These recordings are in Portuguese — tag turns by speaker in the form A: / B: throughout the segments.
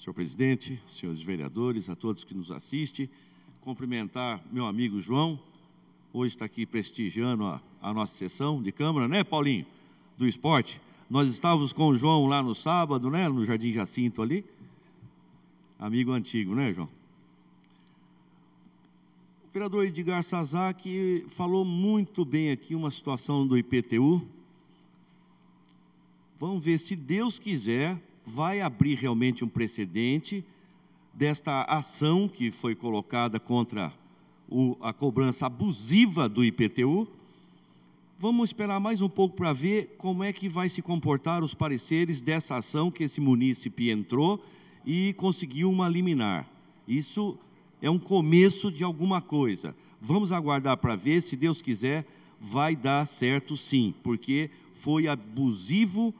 A: senhor presidente, senhores vereadores, a todos que nos assistem. Cumprimentar meu amigo João, hoje está aqui prestigiando a, a nossa sessão de Câmara, né, Paulinho? Do esporte. Nós estávamos com o João lá no sábado, né, no Jardim Jacinto ali. Amigo antigo, né, João? O vereador Edgar Sazak falou muito bem aqui uma situação do IPTU. Vamos ver se Deus quiser, vai abrir realmente um precedente desta ação que foi colocada contra o, a cobrança abusiva do IPTU. Vamos esperar mais um pouco para ver como é que vai se comportar os pareceres dessa ação que esse munícipe entrou e conseguiu uma liminar. Isso é um começo de alguma coisa. Vamos aguardar para ver, se Deus quiser, vai dar certo sim, porque foi abusivo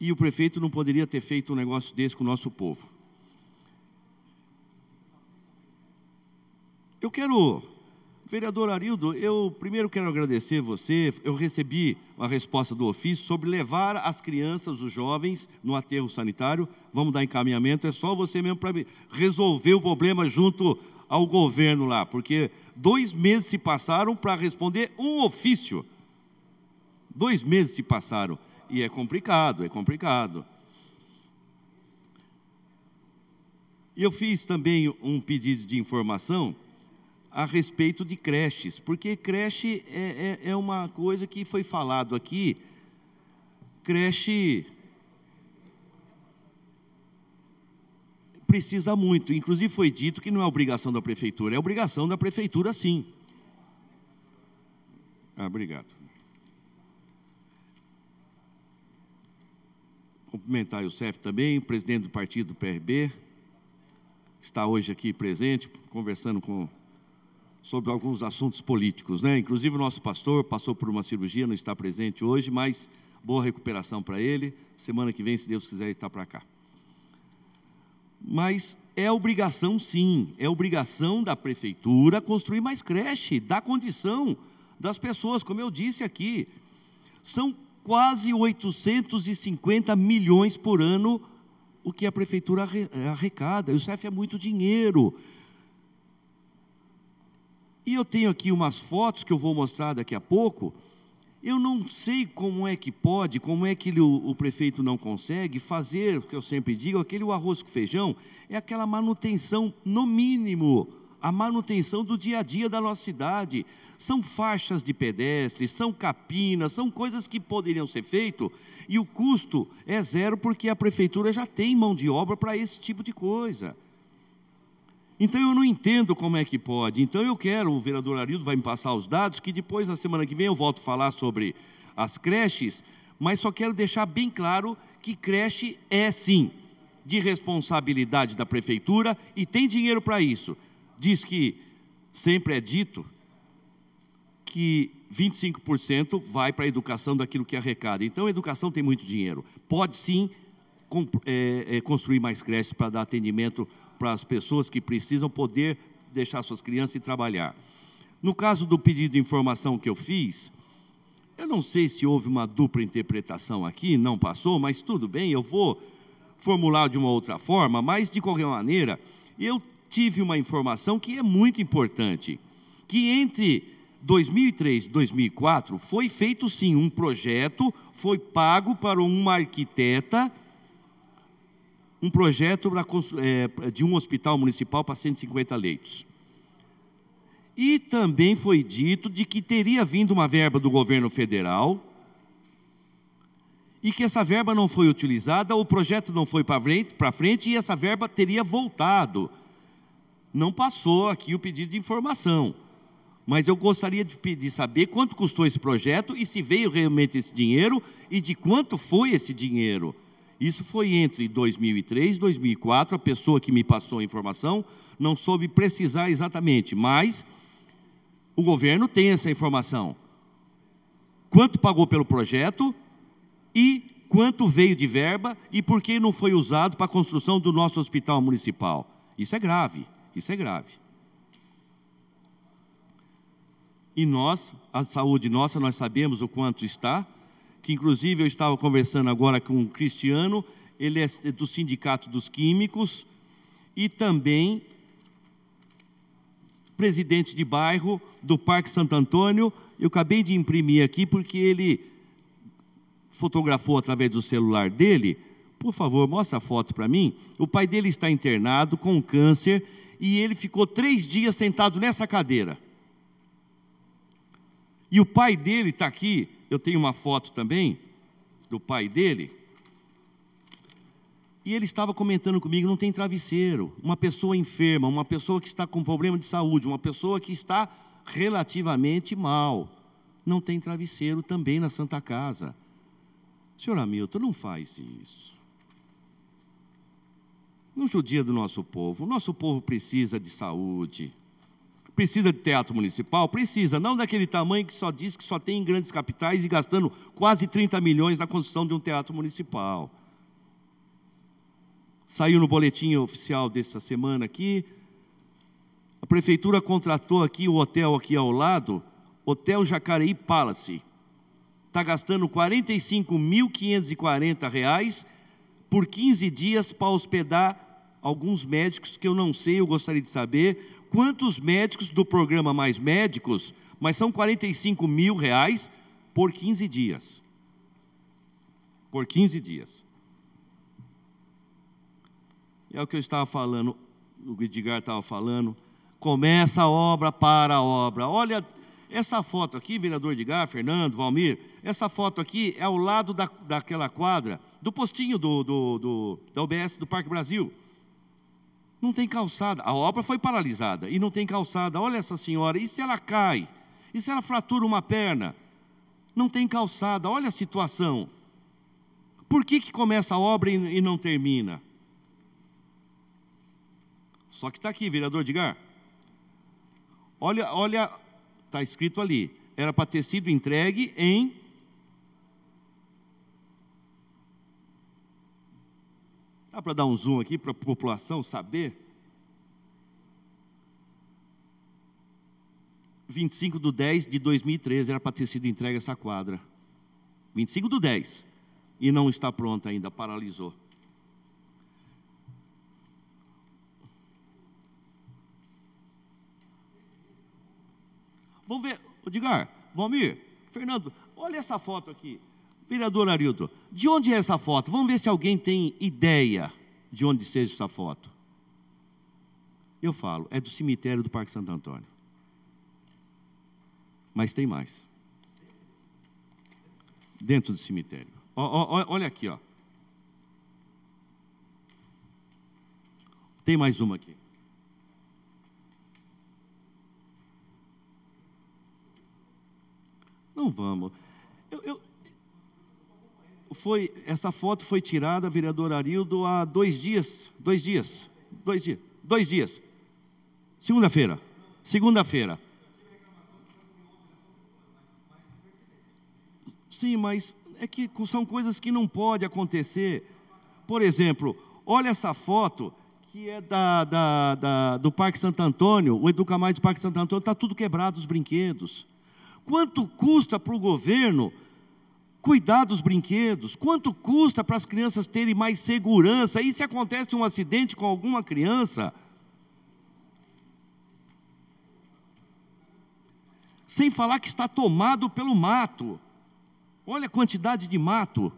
A: e o prefeito não poderia ter feito um negócio desse com o nosso povo. Eu quero, vereador Arildo, eu primeiro quero agradecer você. Eu recebi a resposta do ofício sobre levar as crianças, os jovens, no aterro sanitário. Vamos dar encaminhamento, é só você mesmo para resolver o problema junto ao governo lá, porque dois meses se passaram para responder um ofício. Dois meses se passaram. E é complicado, é complicado. E Eu fiz também um pedido de informação a respeito de creches, porque creche é, é, é uma coisa que foi falado aqui. Creche precisa muito. Inclusive foi dito que não é obrigação da prefeitura, é obrigação da prefeitura sim. Ah, obrigado. cumprimentar o CEF também, presidente do partido do PRB, que está hoje aqui presente, conversando com, sobre alguns assuntos políticos. Né? Inclusive, o nosso pastor passou por uma cirurgia, não está presente hoje, mas boa recuperação para ele. Semana que vem, se Deus quiser, ele está para cá. Mas é obrigação, sim, é obrigação da prefeitura construir mais creche, dar condição das pessoas, como eu disse aqui. São quase 850 milhões por ano o que a prefeitura eh, arrecada. O CEF é muito dinheiro. E eu tenho aqui umas fotos que eu vou mostrar daqui a pouco. Eu não sei como é que pode, como é que ele, o, o, prefeito não consegue fazer, o que eu sempre digo, aquele arroz com feijão, é aquela manutenção, no mínimo, a manutenção do dia a dia da nossa cidade, são faixas de pedestres, são capinas, são coisas que poderiam ser feitas e o custo é zero porque a prefeitura já tem mão de obra para esse tipo de coisa. Então eu não entendo como é que pode. Então eu quero, o vereador Arildo vai me passar os dados, que depois na semana que vem eu volto a falar sobre as creches, mas só quero deixar bem claro que creche é sim de responsabilidade da prefeitura e tem dinheiro para isso. Diz que sempre é dito que 25% vai para a educação daquilo que é arrecada. Então, a educação tem muito dinheiro. Pode sim é, é, construir mais creches para dar atendimento para as pessoas que precisam poder deixar suas crianças e trabalhar. No caso do pedido de informação que eu fiz, eu não sei se houve uma dupla interpretação aqui, não passou, mas tudo bem, eu vou formular de uma outra forma, mas de qualquer maneira, eu tive uma informação que é muito importante, que entre 2003, 2004, foi feito sim um projeto, foi pago para uma arquiteta, um projeto é, de um hospital municipal para 150 leitos. E também foi dito de que teria vindo uma verba do governo federal e que essa verba não foi utilizada, o projeto não foi para frente, para frente e essa verba teria voltado. Não passou aqui o pedido de informação. Mas eu gostaria de, saber quanto custou esse projeto e se veio realmente esse dinheiro e de quanto foi esse dinheiro. Isso foi entre 2003 e 2004. A pessoa que me passou a informação não soube precisar exatamente, mas o governo tem essa informação. Quanto pagou pelo projeto e quanto veio de verba e por que não foi usado para a construção do nosso hospital municipal. Isso é grave, isso é grave. E nós, a saúde nossa, nós sabemos o quanto está, que inclusive eu estava conversando agora com um cristiano, ele é do Sindicato dos Químicos e também presidente de bairro do Parque Santo Antônio. Eu acabei de imprimir aqui porque ele fotografou através do celular dele. Por favor, mostra a foto para mim. O pai dele está internado com câncer e ele ficou três dias sentado nessa cadeira. E o pai dele está aqui, eu tenho uma foto também do pai dele. E ele estava comentando comigo: não tem travesseiro. Uma pessoa enferma, uma pessoa que está com problema de saúde, uma pessoa que está relativamente mal. Não tem travesseiro também na Santa Casa. Senhor Hamilton, não faz isso. Não judia do nosso povo. O nosso povo precisa de saúde. Precisa de teatro municipal? Precisa, não daquele tamanho que só diz que só tem em grandes capitais e gastando quase 30 milhões na construção de um teatro municipal. Saiu no boletim oficial desta semana aqui. A prefeitura contratou aqui o hotel aqui ao lado, Hotel Jacareí Palace. Está gastando R$ 45.540 por 15 dias para hospedar alguns médicos que eu não sei, eu gostaria de saber, quantos médicos do programa Mais Médicos, mas são 45 mil reais por 15 dias. Por 15 dias. É o que eu estava falando, o Edgar estava falando. Começa a obra, para a obra. Olha, essa foto aqui, vereador Edgar, Fernando, Valmir, essa foto aqui é ao lado da, daquela quadra, do postinho do, do, do da UBS do Parque Brasil não tem calçada. A obra foi paralisada e não tem calçada. Olha essa senhora, e se ela cai? E se ela fratura uma perna? Não tem calçada. Olha a situação. Por que, que começa a obra e não termina? Só que está aqui, vereador Edgar. Olha, olha, está escrito ali. Era para ter sido entregue em Dá para dar um zoom aqui para a população saber? 25 do 10 de 2013 era para ter sido entregue essa quadra. 25 do 10. E não está pronta ainda, paralisou. Vamos ver, Edgar, Valmir, Fernando, olha essa foto aqui. Vereador Arildo, de onde é essa foto? Vamos ver se alguém tem ideia de onde seja essa foto. Eu falo, é do cemitério do Parque Santo Antônio. Mas tem mais. Dentro do cemitério. olha aqui, ó. Tem mais uma aqui. Não vamos foi, essa foto foi tirada, vereador Arildo, há dois dias, dois dias, dois dias, dois dias. Segunda-feira, segunda-feira. Sim, mas é que são coisas que não pode acontecer. Por exemplo, olha essa foto que é da, da, da do Parque Santo Antônio, o Educamais do Parque Santo Antônio, está tudo quebrado os brinquedos. Quanto custa para o governo cuidar dos brinquedos, quanto custa para as crianças terem mais segurança, e se acontece um acidente com alguma criança? Sem falar que está tomado pelo mato, olha a quantidade de mato.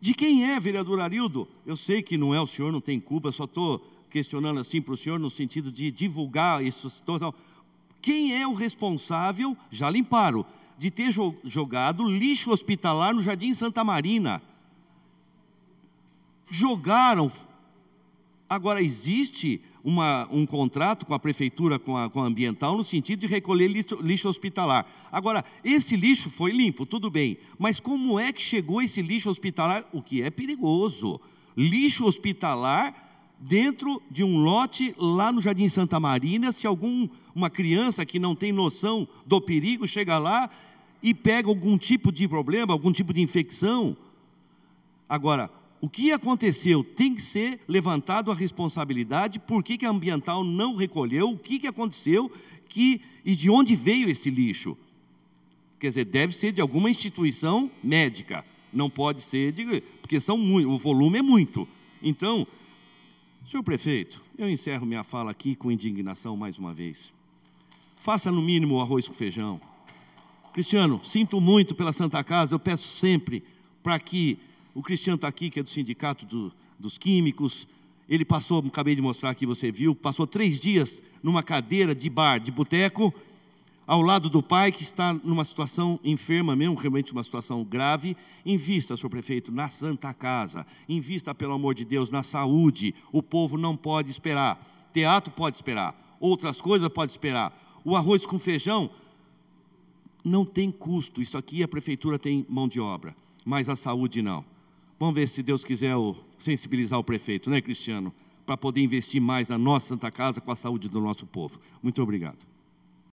A: De quem é, vereador Arildo? Eu sei que não é o senhor, não tem culpa, só estou questionando assim para o senhor no sentido de divulgar isso. Então, quem é o responsável, já limparam, de ter jogado lixo hospitalar no Jardim Santa Marina? Jogaram. Agora, existe uma, um contrato com a prefeitura, com a, com a ambiental, no sentido de recolher lixo, lixo hospitalar. Agora, esse lixo foi limpo, tudo bem, mas como é que chegou esse lixo hospitalar? O que é perigoso. Lixo hospitalar dentro de um lote lá no Jardim Santa Marina, se algum uma criança que não tem noção do perigo chega lá e pega algum tipo de problema, algum tipo de infecção. Agora, o que aconteceu tem que ser levantado a responsabilidade, por que, que a ambiental não recolheu, o que, que aconteceu que, e de onde veio esse lixo. Quer dizer, deve ser de alguma instituição médica, não pode ser de. porque são muito, o volume é muito. Então, Senhor prefeito, eu encerro minha fala aqui com indignação mais uma vez. Faça no mínimo o arroz com feijão. Cristiano, sinto muito pela Santa Casa, eu peço sempre para que o Cristiano está aqui, que é do Sindicato do, dos Químicos, ele passou, acabei de mostrar aqui, você viu, passou três dias numa cadeira de bar, de boteco, ao lado do pai que está numa situação enferma mesmo, realmente uma situação grave, invista, senhor prefeito, na Santa Casa, invista, pelo amor de Deus, na saúde. O povo não pode esperar. Teatro pode esperar, outras coisas pode esperar. O arroz com feijão não tem custo. Isso aqui a prefeitura tem mão de obra, mas a saúde não. Vamos ver se Deus quiser sensibilizar o prefeito, né, Cristiano? Para poder investir mais na nossa Santa Casa com a saúde do nosso povo. Muito obrigado.